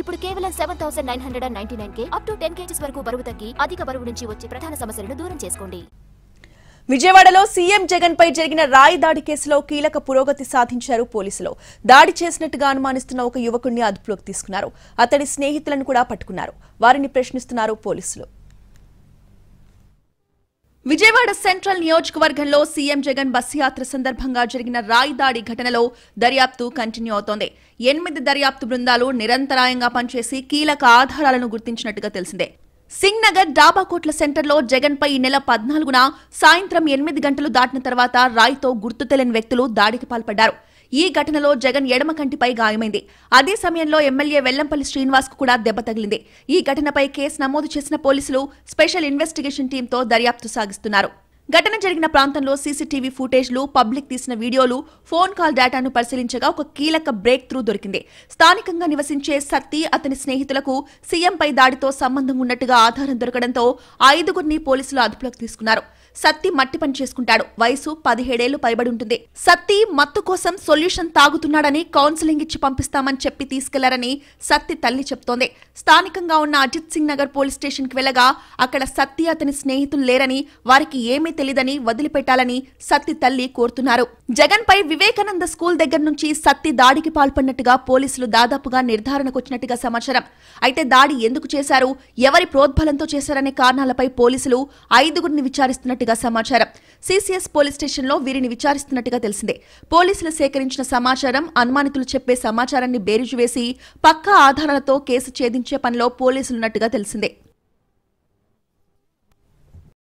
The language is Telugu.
ఇప్పుడు కేవలం seven thousand nine hundred and ninety nine కే అప్ టు టెన్ కేజీస్ వరకు బరువు తగ్గి అధిక బరువు నుంచి వచ్చే ప్రధాన సమస్యలను దూరం చేసుకోండి విజయవాడలో సీఎం జగన్ పై జరిగిన రాయి దాడి కేసులో కీలక పురోగతి సాధించారు పోలీసులు దాడి చేసినట్టుగా అనుమానిస్తున్న ఒక యువకుడిని అదుపులోకి తీసుకున్నారు అతడి స్నేహితులను కూడా పట్టుకున్నారు వారిని ప్రశ్నిస్తున్నారు పోలీసులు విజయవాడ సెంట్రల్ నియోజకవర్గంలో సీఎం జగన్ బస్సు యాత్ర సందర్భంగా జరిగిన రాయిదాడి ఘటనలో దర్యాప్తు కంటిన్యూ అవుతోంది ఎనిమిది దర్యాప్తు బృందాలు నిరంతరాయంగా పనిచేసి కీలక ఆధారాలను గుర్తించినట్టుగా తెలిసిందే సింగ్ నగర్ డాబాకోట్ల సెంటర్లో జగన్పై ఈ నెల పద్నాలుగున సాయంత్రం ఎనిమిది గంటలు దాటిన తర్వాత రాయ్తో గుర్తు తెలియని వ్యక్తులు దాడికి పాల్పడ్డారు ఈ ఘటనలో జగన్ ఎడమ కంటిపై గాయమైంది అదే సమయంలో ఎమ్మెల్యే వెల్లంపల్లి శ్రీనివాస్ కు కూడా దెబ్బ తగిలింది ఈ ఘటనపై కేసు నమోదు చేసిన పోలీసులు స్పెషల్ ఇన్వెస్టిగేషన్ టీంతో దర్యాప్తు సాగిస్తున్నారు ఘటన జరిగిన ప్రాంతంలో సీసీటీవీ ఫుటేజ్లు పబ్లిక్ తీసిన వీడియోలు ఫోన్ కాల్ డేటాను పరిశీలించగా ఒక కీలక బ్రేక్ త్రూ దొరికింది స్థానికంగా నివసించే సత్తి అతని స్నేహితులకు సీఎంపై దాడితో సంబంధం ఉన్నట్టుగా ఆధారం దొరకడంతో ఐదుగురిని పోలీసులు అదుపులోకి తీసుకున్నారు సత్తి మట్టి పని చేసుకుంటాడు వయసు పదిహేడేళ్లు పైబడి ఉంటుంది సత్తి మత్తు కోసం సొల్యూషన్ తాగుతున్నాడని కౌన్సిలింగ్ ఇచ్చి పంపిస్తామని చెప్పి తీసుకెళ్లారని సత్తి తల్లి చెప్తోంది స్థానికంగా ఉన్న అజిత్ సింగ్ నగర్ పోలీస్ స్టేషన్కి వెళ్లగా అక్కడ సత్తి అతని స్నేహితులు లేరని వారికి ఏమీ తెలీదని వదిలిపెట్టాలని సత్తి తల్లి కోరుతున్నారు జగన్ పై వివేకానంద స్కూల్ దగ్గర నుంచి సత్తి దాడికి పాల్పడినట్టుగా పోలీసులు దాదాపుగా నిర్ధారణకొచ్చినట్టుగా సమాచారం అయితే దాడి ఎందుకు చేశారు ఎవరి ప్రోద్బలంతో చేశారనే కారణాలపై పోలీసులు ఐదుగురిని విచారిస్తున్నట్టుగా సమాచారం సీసీఎస్ పోలీస్ స్టేషన్ లో వీరిని విచారిస్తున్నట్టుగా తెలిసిందే పోలీసులు సేకరించిన సమాచారం అనుమానితులు చెప్పే సమాచారాన్ని వేసి పక్కా ఆధారాలతో కేసు ఛేదించే పనిలో పోలీసులున్నట్టుగా తెలిసిందే